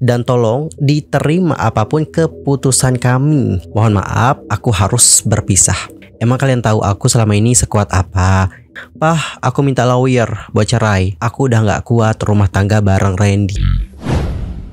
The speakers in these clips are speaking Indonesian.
dan tolong diterima apapun keputusan kami. Mohon maaf, aku harus berpisah. Emang kalian tahu aku selama ini sekuat apa? Pah, aku minta lawyer buat cerai. Aku udah nggak kuat rumah tangga bareng Randy.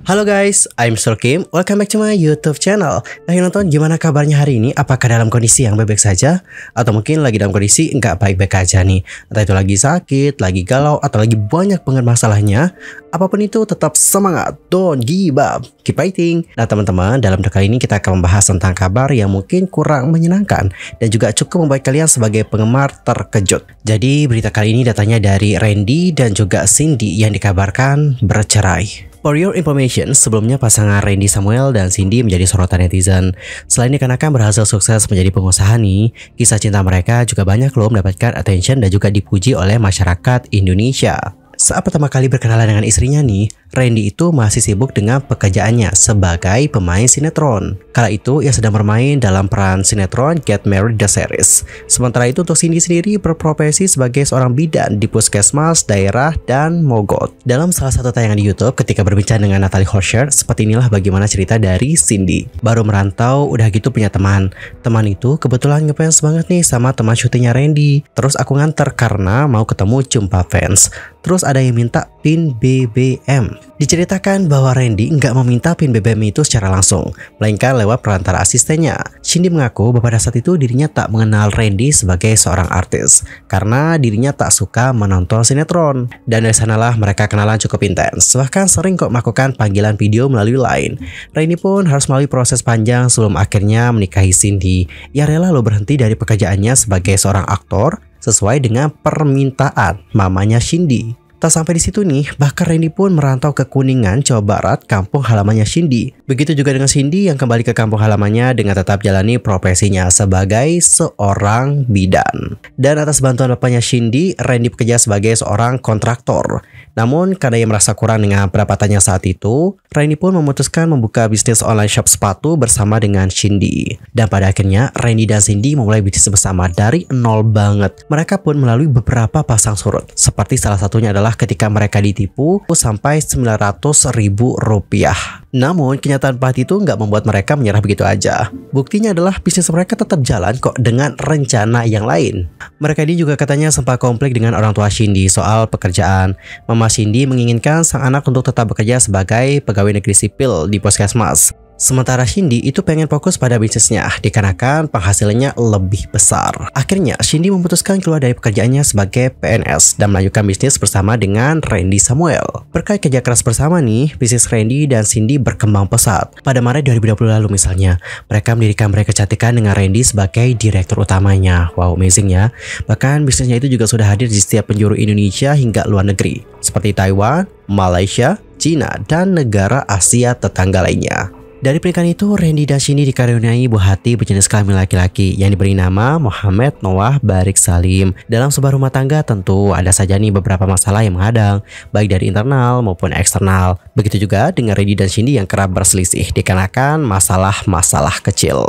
Halo guys, I'm Kim. Welcome back to my YouTube channel. Nah, yang nonton gimana kabarnya hari ini? Apakah dalam kondisi yang baik-baik saja? Atau mungkin lagi dalam kondisi nggak baik-baik aja nih? Entah itu lagi sakit, lagi galau, atau lagi banyak banget masalahnya. Apapun itu, tetap semangat. Don't give up. Keep fighting. Nah teman-teman, dalam dekat ini kita akan membahas tentang kabar yang mungkin kurang menyenangkan. Dan juga cukup membuat kalian sebagai penggemar terkejut. Jadi berita kali ini datanya dari Randy dan juga Cindy yang dikabarkan bercerai. For your information, sebelumnya pasangan Randy Samuel dan Cindy menjadi sorotan netizen. Selain dikarenakan berhasil sukses menjadi pengusaha nih, kisah cinta mereka juga banyak loh mendapatkan attention dan juga dipuji oleh masyarakat Indonesia. Saat pertama kali berkenalan dengan istrinya nih, Randy itu masih sibuk dengan pekerjaannya sebagai pemain sinetron. Kala itu ia sedang bermain dalam peran sinetron Get Married The Series. Sementara itu untuk Cindy sendiri berprofesi sebagai seorang bidan di puskesmas, daerah, dan mogot. Dalam salah satu tayangan di Youtube ketika berbincang dengan Natalie Horsher, seperti inilah bagaimana cerita dari Cindy. Baru merantau, udah gitu punya teman. Teman itu kebetulan ngefans banget nih sama teman syutingnya Randy. Terus aku nganter karena mau ketemu jumpa fans. Terus ada yang minta pin BBM. Diceritakan bahwa Randy nggak meminta pin BBM itu secara langsung, melainkan lewat perantara asistennya. Cindy mengaku bahwa pada saat itu dirinya tak mengenal Randy sebagai seorang artis, karena dirinya tak suka menonton sinetron. Dan dari sanalah mereka kenalan cukup intens, bahkan sering kok melakukan panggilan video melalui line. Randy pun harus melalui proses panjang sebelum akhirnya menikahi Cindy. Ia rela lo berhenti dari pekerjaannya sebagai seorang aktor sesuai dengan permintaan mamanya Cindy. Tak sampai di situ nih, bahkan Randy pun merantau ke Kuningan, Jawa Barat, kampung halamannya Cindy. Begitu juga dengan Cindy yang kembali ke kampung halamannya dengan tetap jalani profesinya sebagai seorang bidan. Dan atas bantuan bapaknya Cindy, Randy bekerja sebagai seorang kontraktor. Namun karena ia merasa kurang dengan pendapatannya saat itu, Randy pun memutuskan membuka bisnis online shop sepatu bersama dengan Cindy. Dan pada akhirnya, Randy dan Cindy memulai bisnis bersama dari nol banget. Mereka pun melalui beberapa pasang surut, seperti salah satunya adalah ketika mereka ditipu sampai 900 ribu rupiah. Namun, kenyataan pahit itu nggak membuat mereka menyerah begitu aja. Buktinya adalah bisnis mereka tetap jalan kok dengan rencana yang lain. Mereka ini juga katanya sempat konflik dengan orang tua Cindy soal pekerjaan. Mama Cindy menginginkan sang anak untuk tetap bekerja sebagai pegawai negeri sipil di puskesmas. Sementara Shindy itu pengen fokus pada bisnisnya dikarenakan penghasilannya lebih besar. Akhirnya Shindy memutuskan keluar dari pekerjaannya sebagai PNS dan melanjutkan bisnis bersama dengan Randy Samuel. Berkat kerja keras bersama nih, bisnis Randy dan Cindy berkembang pesat. Pada Maret 2020 lalu misalnya, mereka mendirikan mereka kecantikan dengan Randy sebagai direktur utamanya. Wow, amazing ya. Bahkan bisnisnya itu juga sudah hadir di setiap penjuru Indonesia hingga luar negeri, seperti Taiwan, Malaysia, Cina, dan negara Asia tetangga lainnya. Dari pernikahan itu, Randy dan Cindy dikaruniai buah hati berjenis kelamin laki-laki yang diberi nama Muhammad Noah Barik Salim. Dalam sebuah rumah tangga tentu ada saja nih beberapa masalah yang menghadang, baik dari internal maupun eksternal. Begitu juga dengan Randy dan Cindy yang kerap berselisih dikarenakan masalah-masalah kecil.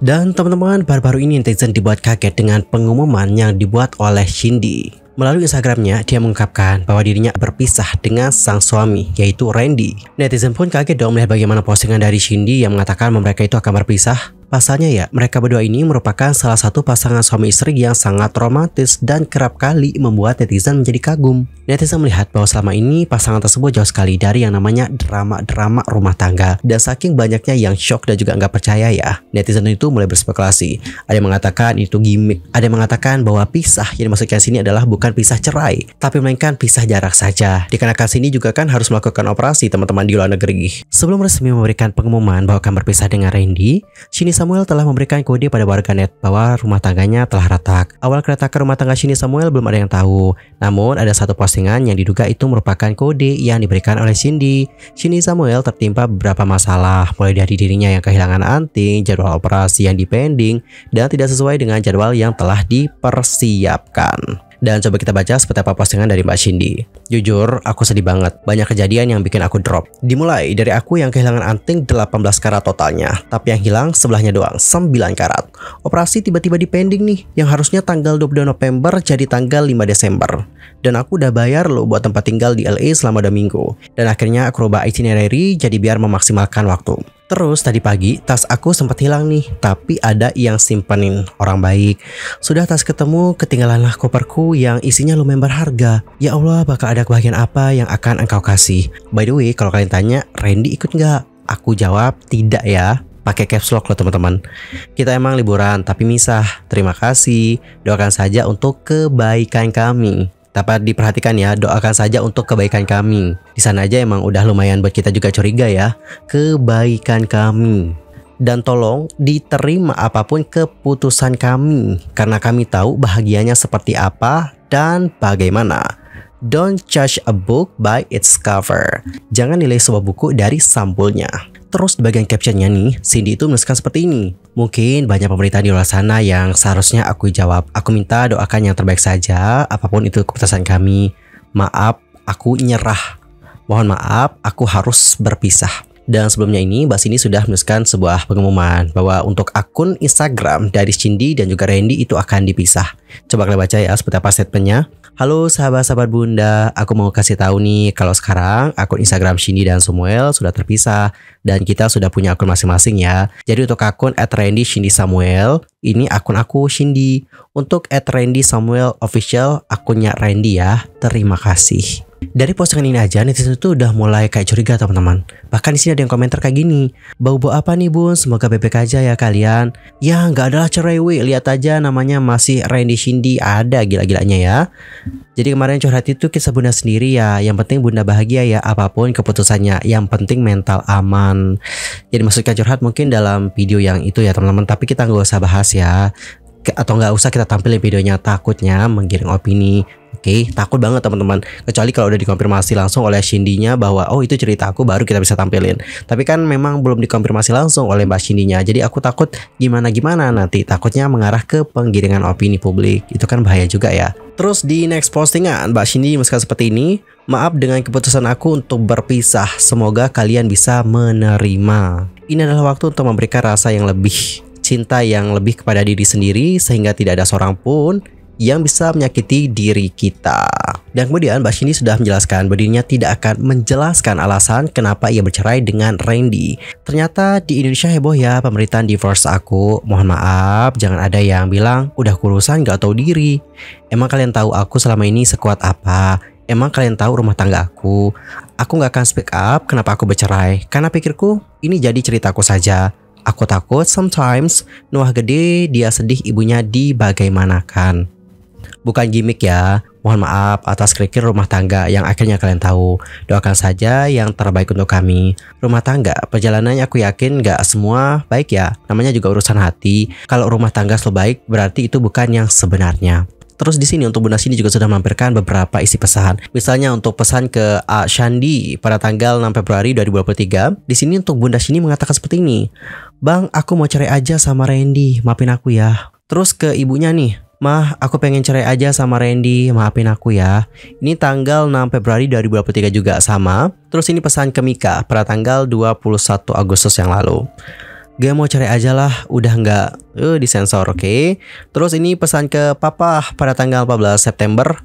Dan teman-teman, baru-baru ini netizen dibuat kaget dengan pengumuman yang dibuat oleh Cindy. Melalui Instagramnya, dia mengungkapkan bahwa dirinya berpisah dengan sang suami, yaitu Randy. Netizen pun kaget dong melihat bagaimana postingan dari Cindy yang mengatakan mereka itu akan berpisah. Pasalnya ya, mereka berdua ini merupakan salah satu pasangan suami istri yang sangat romantis dan kerap kali membuat netizen menjadi kagum. Netizen melihat bahwa selama ini pasangan tersebut jauh sekali dari yang namanya drama-drama rumah tangga. Dan saking banyaknya yang shock dan juga nggak percaya ya, netizen itu mulai berspekulasi. Ada yang mengatakan itu gimmick, ada yang mengatakan bahwa pisah yang dimaksudkan sini adalah bukan pisah cerai, tapi melainkan pisah jarak saja. Dikarenakan sini juga kan harus melakukan operasi teman-teman di luar negeri. Sebelum resmi memberikan pengumuman bahwa akan berpisah dengan Randy, Shinisa Samuel telah memberikan kode pada warga net bahwa rumah tangganya telah retak. Awal keretakan rumah tangga Shinny Samuel belum ada yang tahu. Namun ada satu postingan yang diduga itu merupakan kode yang diberikan oleh Cindy. Shinny Samuel tertimpa beberapa masalah, mulai dari dirinya yang kehilangan anting, jadwal operasi yang dipending, dan tidak sesuai dengan jadwal yang telah dipersiapkan. Dan coba kita baca seperti apa postingan dari Mbak Cindy. Jujur, aku sedih banget. Banyak kejadian yang bikin aku drop. Dimulai dari aku yang kehilangan anting 18 karat totalnya. Tapi yang hilang sebelahnya doang, 9 karat. Operasi tiba-tiba di pending nih, yang harusnya tanggal 22 November jadi tanggal 5 Desember. Dan aku udah bayar loh buat tempat tinggal di LA selama 2 minggu. Dan akhirnya aku rubah itinerary jadi biar memaksimalkan waktu. Terus tadi pagi tas aku sempat hilang nih, tapi ada yang simpenin orang baik. Sudah tas ketemu, ketinggalanlah koperku yang isinya lumayan berharga. Ya Allah, bakal ada kebahagiaan apa yang akan engkau kasih? By the way, kalau kalian tanya, Randy ikut nggak? Aku jawab, tidak ya. Pakai caps lock loh teman-teman. Kita emang liburan, tapi misah. Terima kasih. Doakan saja untuk kebaikan kami. Dapat diperhatikan ya, doakan saja untuk kebaikan kami. Di sana aja emang udah lumayan buat kita juga curiga ya. Kebaikan kami dan tolong diterima apapun keputusan kami karena kami tahu bahagianya seperti apa dan bagaimana. Don't judge a book by its cover. Jangan nilai sebuah buku dari sampulnya. Terus di bagian captionnya nih, Cindy itu menuliskan seperti ini. Mungkin banyak pemberitaan di luar sana yang seharusnya aku jawab. Aku minta doakan yang terbaik saja, apapun itu keputusan kami. Maaf, aku nyerah. Mohon maaf, aku harus berpisah. Dan sebelumnya ini, Mbak Cindy sudah menuliskan sebuah pengumuman bahwa untuk akun Instagram dari Cindy dan juga Randy itu akan dipisah. Coba kalian baca ya seperti apa statementnya. Halo sahabat-sahabat bunda, aku mau kasih tahu nih kalau sekarang akun Instagram Shindy dan Samuel sudah terpisah dan kita sudah punya akun masing-masing ya. Jadi untuk akun @randy Shindy Samuel, ini akun aku Shindy. Untuk @randy Samuel official akunnya Randy ya. Terima kasih. Dari postingan ini aja netizen itu udah mulai kayak curiga teman-teman. Bahkan di sini ada yang komentar kayak gini, bau-bau apa nih bun? Semoga bebek aja ya kalian. Ya nggak adalah cerewe, lihat aja namanya masih Randy Shindi ada gila-gilanya ya. Jadi kemarin curhat itu kisah bunda sendiri ya. Yang penting bunda bahagia ya apapun keputusannya. Yang penting mental aman. Jadi maksudnya curhat mungkin dalam video yang itu ya teman-teman. Tapi kita nggak usah bahas ya atau nggak usah kita tampilin videonya takutnya menggiring opini Oke, okay, takut banget teman-teman. Kecuali kalau udah dikonfirmasi langsung oleh shindy bahwa oh itu cerita aku baru kita bisa tampilin. Tapi kan memang belum dikonfirmasi langsung oleh Mbak shindy Jadi aku takut gimana-gimana nanti takutnya mengarah ke penggiringan opini publik. Itu kan bahaya juga ya. Terus di next postingan Mbak Shindy meskipun seperti ini, maaf dengan keputusan aku untuk berpisah. Semoga kalian bisa menerima. Ini adalah waktu untuk memberikan rasa yang lebih cinta yang lebih kepada diri sendiri sehingga tidak ada seorang pun yang bisa menyakiti diri kita. Dan kemudian ini sudah menjelaskan bahwa tidak akan menjelaskan alasan kenapa ia bercerai dengan Randy. Ternyata di Indonesia heboh ya pemerintahan divorce aku. Mohon maaf, jangan ada yang bilang udah kurusan gak tahu diri. Emang kalian tahu aku selama ini sekuat apa? Emang kalian tahu rumah tangga aku? Aku gak akan speak up kenapa aku bercerai. Karena pikirku ini jadi ceritaku saja. Aku takut sometimes Noah gede dia sedih ibunya dibagaimanakan bukan gimmick ya. Mohon maaf atas kerikil rumah tangga yang akhirnya kalian tahu. Doakan saja yang terbaik untuk kami. Rumah tangga, perjalanannya aku yakin gak semua baik ya. Namanya juga urusan hati. Kalau rumah tangga selalu baik, berarti itu bukan yang sebenarnya. Terus di sini untuk Bunda sini juga sudah mampirkan beberapa isi pesan. Misalnya untuk pesan ke A. Shandi pada tanggal 6 Februari 2023. Di sini untuk Bunda sini mengatakan seperti ini. Bang, aku mau cerai aja sama Randy. Maafin aku ya. Terus ke ibunya nih. Mah, aku pengen cerai aja sama Randy, maafin aku ya. Ini tanggal 6 Februari 2023 juga sama. Terus ini pesan ke Mika pada tanggal 21 Agustus yang lalu. Gue mau cerai aja lah, udah nggak uh, disensor, oke? Okay? Terus ini pesan ke Papa pada tanggal 14 September.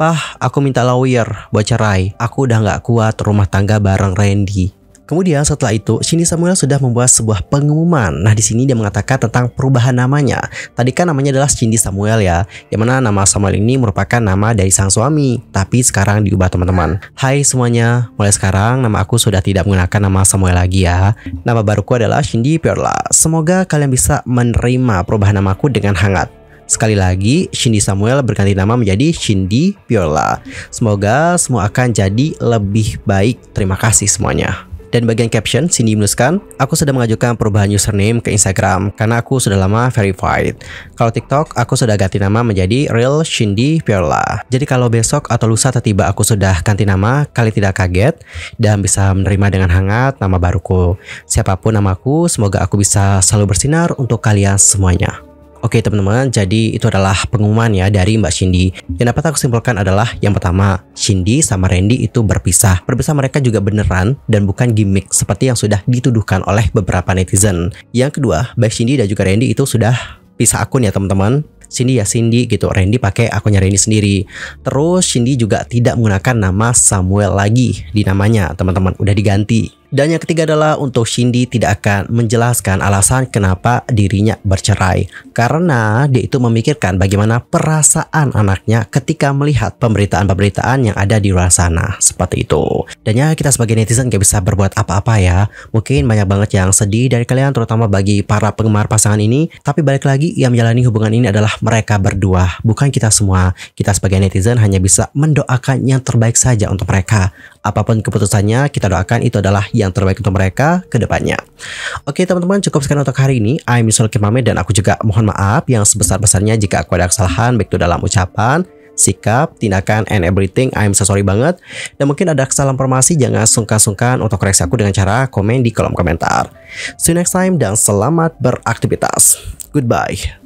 Pah, aku minta lawyer buat cerai. Aku udah nggak kuat rumah tangga bareng Randy. Kemudian setelah itu, Cindy Samuel sudah membuat sebuah pengumuman. Nah, di sini dia mengatakan tentang perubahan namanya. Tadi kan namanya adalah Cindy Samuel ya, yang mana nama Samuel ini merupakan nama dari sang suami, tapi sekarang diubah teman-teman. Hai semuanya, mulai sekarang nama aku sudah tidak menggunakan nama Samuel lagi ya. Nama baruku adalah Cindy Perla. Semoga kalian bisa menerima perubahan namaku dengan hangat. Sekali lagi, Cindy Samuel berganti nama menjadi Cindy Piola. Semoga semua akan jadi lebih baik. Terima kasih semuanya. Dan bagian caption sini menuliskan, aku sedang mengajukan perubahan username ke Instagram karena aku sudah lama verified. Kalau TikTok, aku sudah ganti nama menjadi Real Cindy Viola. Jadi kalau besok atau lusa tiba aku sudah ganti nama, kalian tidak kaget dan bisa menerima dengan hangat nama baruku. Siapapun namaku, semoga aku bisa selalu bersinar untuk kalian semuanya. Oke teman-teman, jadi itu adalah pengumuman ya dari Mbak Cindy. Yang dapat aku simpulkan adalah yang pertama, Cindy sama Randy itu berpisah. Berpisah mereka juga beneran dan bukan gimmick seperti yang sudah dituduhkan oleh beberapa netizen. Yang kedua, baik Cindy dan juga Randy itu sudah pisah akun ya teman-teman. Cindy ya Cindy gitu. Randy pakai akunnya Randy sendiri. Terus Cindy juga tidak menggunakan nama Samuel lagi di namanya, teman-teman. Udah diganti dan yang ketiga adalah untuk Cindy tidak akan menjelaskan alasan kenapa dirinya bercerai karena dia itu memikirkan bagaimana perasaan anaknya ketika melihat pemberitaan-pemberitaan yang ada di luar sana seperti itu. Dan ya kita sebagai netizen gak bisa berbuat apa-apa ya. Mungkin banyak banget yang sedih dari kalian terutama bagi para penggemar pasangan ini. Tapi balik lagi yang menjalani hubungan ini adalah mereka berdua bukan kita semua. Kita sebagai netizen hanya bisa mendoakan yang terbaik saja untuk mereka apapun keputusannya kita doakan itu adalah yang terbaik untuk mereka ke depannya. Oke teman-teman cukup sekian untuk hari ini. I'm Yusul Kimame dan aku juga mohon maaf yang sebesar-besarnya jika aku ada kesalahan baik itu dalam ucapan, sikap, tindakan, and everything. I'm so sorry banget. Dan mungkin ada kesalahan informasi, jangan sungkan-sungkan untuk koreksi aku dengan cara komen di kolom komentar. See you next time dan selamat beraktivitas. Goodbye.